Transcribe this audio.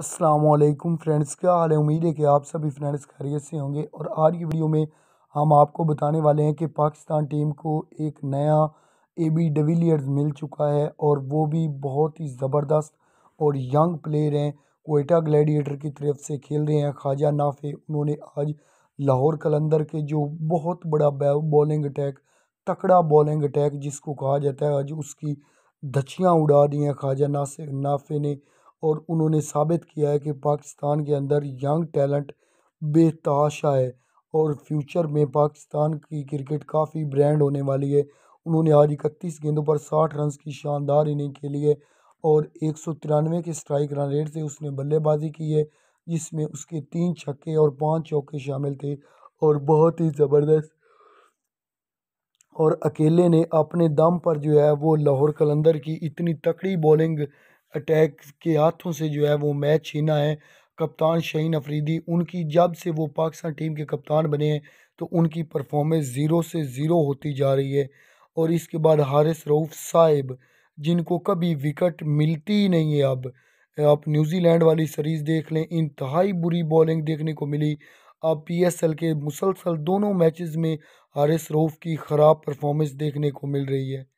Aslam friends क्या हाल है उम्मीद है कि आप सभी फ्रेंड्स खैरियत से होंगे और आज की वीडियो में हम आपको बताने वाले हैं कि पाकिस्तान टीम को एक नया ए बी डिविलियर्स मिल चुका है और वो भी बहुत ही ज़बरदस्त और यंग प्लेयर हैं कोयटा ग्लैडिएटर की तरफ से खेल रहे हैं ख्वाजा नाफे उन्होंने आज लाहौर कलंदर के जो बहुत बड़ा बॉलिंग अटैक तकड़ा बॉलिंग अटैक जिसको कहा जाता है आज उसकी धचियाँ उड़ा दी हैं ख्वाजा नाफे ने और उन्होंने साबित किया है कि पाकिस्तान के अंदर यंग टैलेंट बेताशा है और फ्यूचर में पाकिस्तान की क्रिकेट काफ़ी ब्रांड होने वाली है उन्होंने आज इकतीस गेंदों पर साठ रन की शानदार इनिंग खेली है और एक सौ तिरानवे के स्ट्राइक रन रेट से उसने बल्लेबाजी की है जिसमें उसके तीन छक्के और पांच चौके शामिल थे और बहुत ही ज़बरदस्त और अकेले ने अपने दम पर जो है वो लाहौर कलंदर की इतनी तकड़ी बॉलिंग अटैक के हाथों से जो है वो मैच छीना है कप्तान शहीन अफरीदी उनकी जब से वो पाकिस्तान टीम के कप्तान बने हैं तो उनकी परफॉर्मेंस ज़ीरो से ज़ीरो होती जा रही है और इसके बाद हारिस रऊफ़ साहिब जिनको कभी विकट मिलती ही नहीं है अब आप न्यूजीलैंड वाली सीरीज़ देख लें इंतहाई बुरी बॉलिंग देखने को मिली अब पी एस एल के मुसलसल दोनों मैचेस में हारिस रऊफ़ की ख़राब परफॉर्मेंस देखने को मिल रही है